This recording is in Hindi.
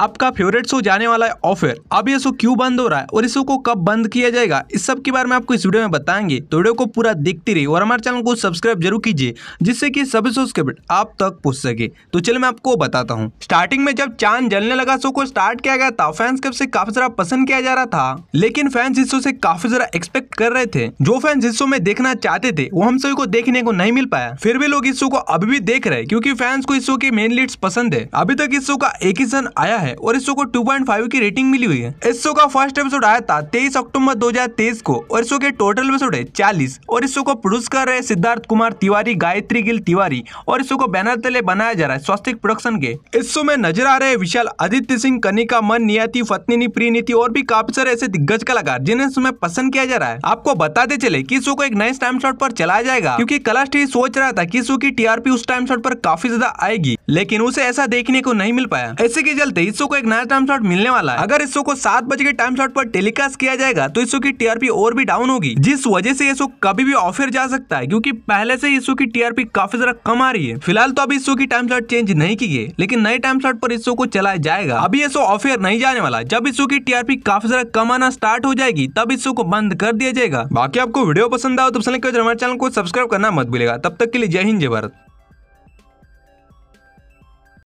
आपका फेवरेट शो जाने वाला है ऑफर अब ये शो क्यों बंद हो रहा है और इस शो को कब बंद किया जाएगा इस सब के बारे में आपको इस वीडियो में बताएंगे तो वीडियो को पूरा देखते रहिए और हमारे चैनल को सब्सक्राइब जरूर कीजिए जिससे कि सभी शो के आप तक पहुंच सके तो चलिए मैं आपको बताता हूँ स्टार्टिंग में जब चांद जलने लगा शो को स्टार्ट किया गया था फैंस कब से काफी जरा पसंद किया जा रहा था लेकिन फैंस इस शो से काफी जरा एक्सपेक्ट कर रहे थे जो फैंस इस शो में देखना चाहते थे वो हम सभी को देखने को नहीं मिल पाया फिर भी लोग इस शो को अभी भी देख रहे क्यूँकी फैंस को इस शो के मेन लीड्स पसंद है अभी तक इस शो का एक ही सन आया है है और इस शो को 2.5 की रेटिंग मिली हुई है इस शो का फर्स्ट एपिसोड आया था 23 अक्टूबर 2023 को और इस शो के टोटल एपिसोड है 40 और इस शो को प्रोड्यूस कर रहे सिद्धार्थ कुमार तिवारी गायत्री गिल तिवारी और इस शो को बैनर तले बनाया जा रहा है स्वास्थ्य प्रोडक्शन के इस शो में नजर आ रहे विशाल आदित्य सिंह कनिका मन नियति फतनी प्रीनीति और भी काफी सारे ऐसे दिग्गज कलाकार जिन्हें इसमें पसंद किया जा रहा है आपको बताते चले की शो को एक नए टाइम स्लॉट पर चलाया जाएगा क्योंकि कलश सोच रहा था की शो की टीआरपी उस टाइम स्लॉट पर काफी ज्यादा आएगी लेकिन उसे ऐसा देखने को नहीं मिल पाया ऐसे के चलते इस शो को एक नया टाइम स्लॉट मिलने वाला है अगर इस शो को सात बजे के टाइम स्लॉट पर टेलीकास्ट किया जाएगा तो इस शो की टीआरपी और भी डाउन होगी जिस वजह से ये शो कभी भी ऑफर जा सकता है क्योंकि पहले से इस शो की टीआरपी काफी जरा कम आ रही है फिलहाल तो अभी इस शो की टाइम स्लॉट चेंज नहीं की गई लेकिन नए टाइम स्लॉट पर इस शो को चलाया जाएगा अभी ये शो ऑफेयर नहीं जाने वाला जब इस शो की टीआरपी काफी जरा कम आना स्टार्ट हो जाएगी तब इस शो को बंद कर दिया जाएगा बाकी आपको वीडियो पसंद आओ तो हमारे चैनल को सब्सक्राइब करना मत भूलेगा तब तक के लिए जय हिंद जय भारत